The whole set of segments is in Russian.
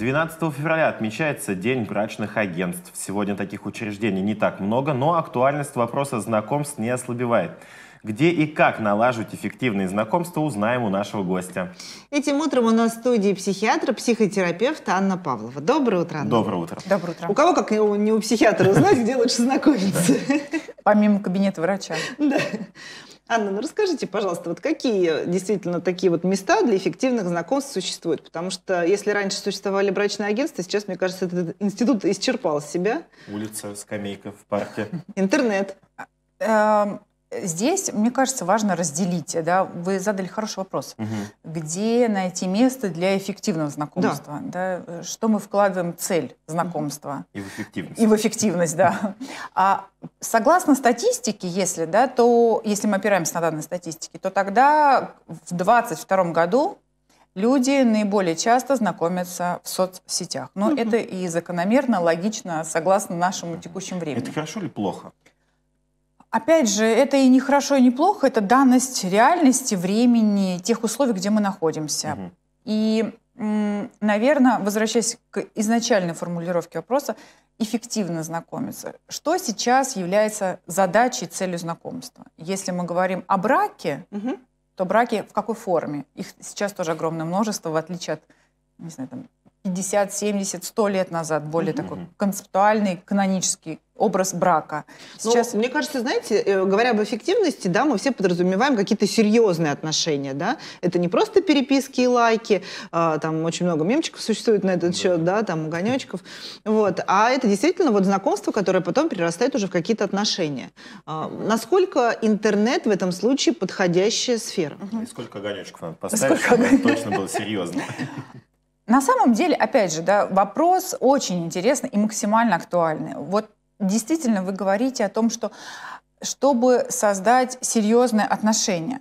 12 февраля отмечается День брачных агентств. Сегодня таких учреждений не так много, но актуальность вопроса знакомств не ослабевает. Где и как налаживать эффективные знакомства, узнаем у нашего гостя. Этим утром у нас в студии психиатр, психотерапевт Анна Павлова. Доброе утро, Анна. Доброе утро. Доброе утро. У кого, как не у психиатра, узнать, где лучше знакомиться? Помимо кабинета врача. Да. Анна, ну расскажите, пожалуйста, вот какие действительно такие вот места для эффективных знакомств существуют? Потому что если раньше существовали брачные агентства, сейчас, мне кажется, этот институт исчерпал себя. Улица, скамейка в парке. Интернет. Эм, Здесь, мне кажется, важно разделить. Да? Вы задали хороший вопрос. Угу. Где найти место для эффективного знакомства? Да. Да? Что мы вкладываем в цель знакомства? И в эффективность. И в эффективность, да. А согласно статистике, если, да, то, если мы опираемся на данные статистики, то тогда в 2022 году люди наиболее часто знакомятся в соцсетях. Но угу. это и закономерно, логично, согласно нашему текущему времени. Это хорошо или плохо? Опять же, это и не хорошо, и не плохо, это данность реальности, времени, тех условий, где мы находимся. Угу. И, наверное, возвращаясь к изначальной формулировке вопроса, эффективно знакомиться. Что сейчас является задачей, целью знакомства? Если мы говорим о браке, угу. то браки в какой форме? Их сейчас тоже огромное множество, в отличие от, не знаю, там, 50, 70, 100 лет назад более mm-hmm. такой концептуальный, канонический образ брака. Ну, Сейчас... Ну, мне кажется, знаете, э, говоря об эффективности, да, мы все подразумеваем какие-то серьезные отношения, да. Это не просто переписки и лайки, а, там очень много мемчиков существует на этот да. счет, да, там огонечков, вот. А это действительно вот знакомство, которое потом перерастает уже в какие-то отношения. А, насколько интернет в этом случае подходящая сфера? И сколько огонечков надо поставить, чтобы точно было серьезно? На самом деле, опять же, да, вопрос очень интересный и максимально актуальный. Вот действительно вы говорите о том, что чтобы создать серьезные отношения.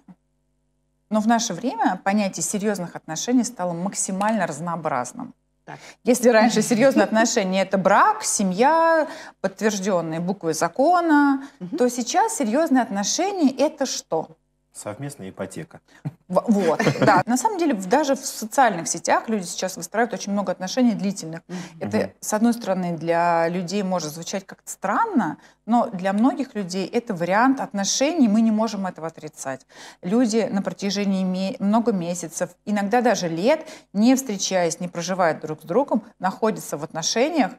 Но в наше время понятие серьезных отношений стало максимально разнообразным. Так. Если раньше серьезные отношения это брак, семья, подтвержденные буквы закона, то сейчас серьезные отношения это что? совместная ипотека. Вот, да. На самом деле, даже в социальных сетях люди сейчас выстраивают очень много отношений длительных. Это, с одной стороны, для людей может звучать как-то странно, но для многих людей это вариант отношений, мы не можем этого отрицать. Люди на протяжении много месяцев, иногда даже лет, не встречаясь, не проживая друг с другом, находятся в отношениях,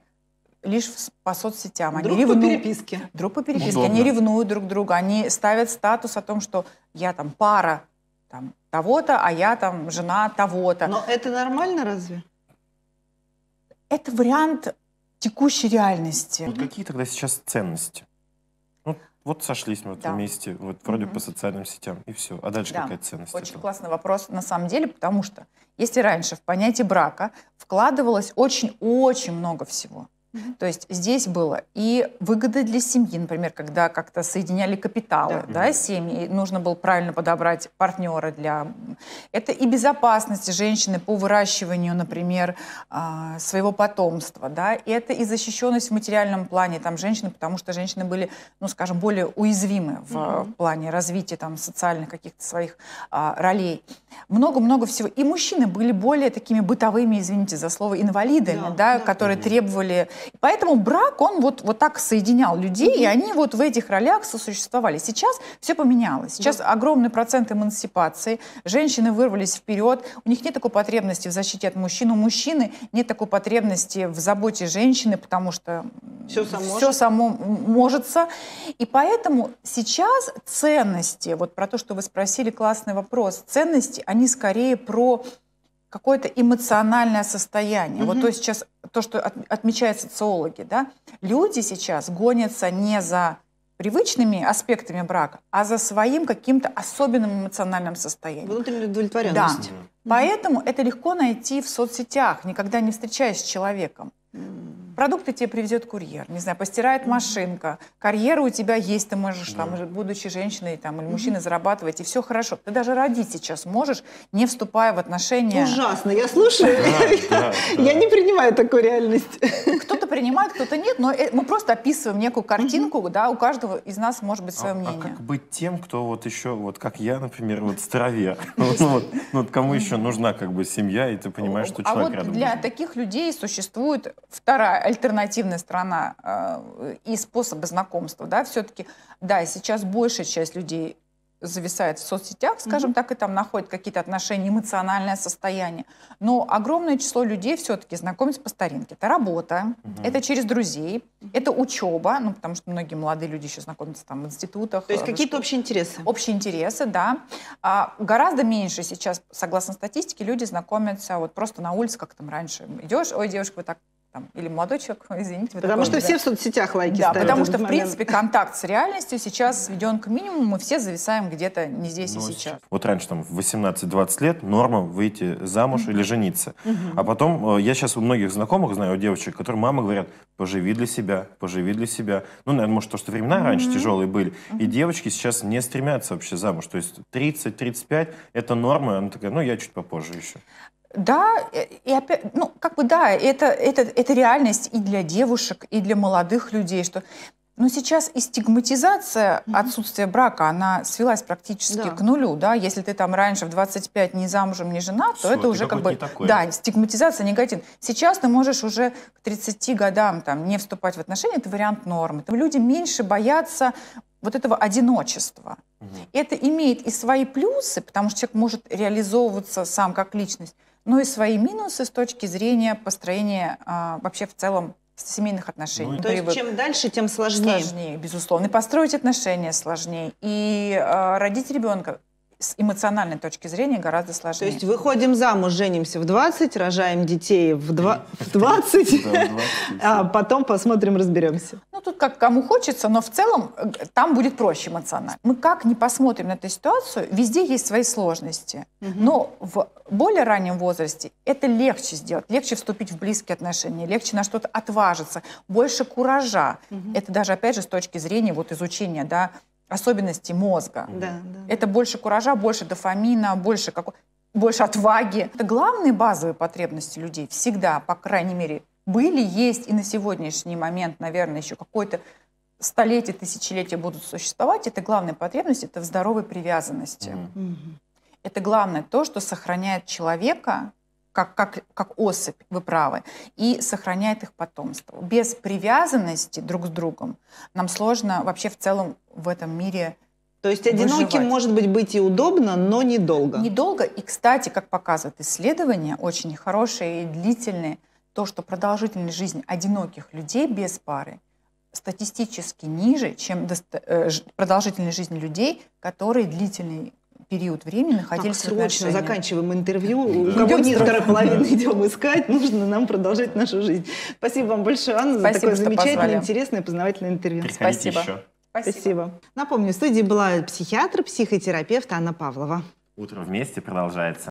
лишь по соцсетям. Они друг ревну... по переписке. Друг по переписке. Удобно. Они ревнуют друг друга, они ставят статус о том, что я там пара там, того-то, а я там жена того-то. Но это нормально разве? Это вариант текущей реальности. Вот какие тогда сейчас ценности? Вот, вот сошлись мы вот да. вместе, вот вроде угу. по социальным сетям, и все. А дальше да. какая ценность? Очень этого? классный вопрос на самом деле, потому что если раньше в понятие брака вкладывалось очень-очень много всего, то есть здесь было и выгоды для семьи, например, когда как-то соединяли капиталы, да, да семьи, нужно было правильно подобрать партнера для... Это и безопасность женщины по выращиванию, например, а, своего потомства, да, и это и защищенность в материальном плане там женщины, потому что женщины были, ну, скажем, более уязвимы в mm плане развития там социальных каких-то своих а, ролей. Много-много всего. И мужчины были более такими бытовыми, извините за слово, инвалидами, да, да, да которые да. требовали Поэтому брак, он вот, вот так соединял людей, mm-hmm. и они вот в этих ролях сосуществовали. Сейчас все поменялось. Сейчас да. огромный процент эмансипации, женщины вырвались вперед, у них нет такой потребности в защите от мужчин, у мужчины нет такой потребности в заботе женщины, потому что все само, все само можется. И поэтому сейчас ценности, вот про то, что вы спросили, классный вопрос, ценности, они скорее про какое-то эмоциональное состояние. Mm-hmm. Вот то сейчас то, что от, отмечают социологи, да, люди сейчас гонятся не за привычными аспектами брака, а за своим каким-то особенным эмоциональным состоянием. Внутренней удовлетворенностью. Да. Mm-hmm. Поэтому это легко найти в соцсетях, никогда не встречаясь с человеком. Mm-hmm продукты тебе привезет курьер, не знаю, постирает машинка, карьера у тебя есть, ты можешь, да. там, будучи женщиной там, или мужчиной, зарабатывать, и все хорошо. Ты даже родить сейчас можешь, не вступая в отношения... Ужасно, я слушаю, я не принимаю такую реальность. Кто-то принимает, кто-то нет, но э, мы просто описываем некую картинку, да, у каждого из нас может быть свое а, а мнение. А как быть тем, кто вот еще, вот как я, например, вот старовер, вот кому еще нужна как бы семья, и ты понимаешь, что а человек рядом. А вот для таких людей существует вторая альтернативная страна э, и способы знакомства, да, все-таки, да, сейчас большая часть людей зависает в соцсетях, скажем mm-hmm. так, и там находит какие-то отношения, эмоциональное состояние. Но огромное число людей все-таки знакомятся по старинке. Это работа, mm-hmm. это через друзей, это учеба, ну, потому что многие молодые люди еще знакомятся там в институтах. То есть э, какие-то общие интересы. Общие интересы, да. А, гораздо меньше сейчас, согласно статистике, люди знакомятся вот просто на улице, как там раньше. Идешь, ой, девушка, вы так там, или молодочек, извините. Потому что да. все в соцсетях лайки да, ставят. потому что, в принципе, контакт с реальностью сейчас сведен к минимуму, мы все зависаем где-то не здесь ну, и сейчас. Вот раньше, там, в 18-20 лет норма выйти замуж mm-hmm. или жениться. Mm-hmm. А потом, э, я сейчас у многих знакомых знаю, у девочек, которые мамы говорят, поживи для себя, поживи для себя. Ну, наверное, может, то, что времена mm-hmm. раньше тяжелые были. Mm-hmm. И девочки сейчас не стремятся вообще замуж. То есть 30-35 — это норма, она такая, ну, я чуть попозже еще. Да, э, и опять, ну, как бы да, это, это, это реальность и для девушек, и для молодых людей, что но ну, сейчас и стигматизация отсутствия брака, она свелась практически да. к нулю, да, если ты там раньше в 25 не замужем, не женат, Все, то это уже как бы, да, стигматизация негатив. Сейчас ты можешь уже к 30 годам там не вступать в отношения, это вариант нормы. люди меньше боятся вот этого одиночества. Угу. Это имеет и свои плюсы, потому что человек может реализовываться сам как личность, но и свои минусы с точки зрения построения а, вообще в целом семейных отношений. Ну, то есть чем дальше, тем сложнее. Сложнее, безусловно. И построить отношения сложнее, и э, родить ребенка с эмоциональной точки зрения гораздо сложнее. То есть выходим замуж, женимся в 20, рожаем детей в, 2, в 20, а потом посмотрим, разберемся. Ну, тут как кому хочется, но в целом э, там будет проще эмоционально. Мы как не посмотрим на эту ситуацию, везде есть свои сложности. Но в более раннем возрасте это легче сделать, легче вступить в близкие отношения, легче на что-то отважиться, больше куража. Это даже, опять же, с точки зрения вот изучения, да, особенности мозга. Да, да. Это больше куража, больше дофамина, больше, как... больше отваги. Это главные базовые потребности людей всегда, по крайней мере, были, есть и на сегодняшний момент, наверное, еще какое то столетие, тысячелетие будут существовать. Это главная потребность, это в здоровой привязанности. Mm-hmm. Это главное то, что сохраняет человека как, как, как особь, вы правы, и сохраняет их потомство. Без привязанности друг с другом нам сложно вообще в целом в этом мире то есть одиноким может быть быть и удобно, но недолго. Недолго. И, кстати, как показывают исследования, очень хорошие и длительные, то, что продолжительность жизни одиноких людей без пары статистически ниже, чем э, продолжительность жизни людей, которые длительный период времени находились так, срочно заканчиваем интервью. Да. У кого нет второй половины, идем искать. Нужно нам продолжать нашу жизнь. Спасибо вам большое, Анна, Спасибо, за такое замечательное, позвали. интересное, познавательное интервью. Приходите Спасибо. Еще. Спасибо. Напомню, в студии была психиатр, психотерапевт Анна Павлова. Утро вместе продолжается.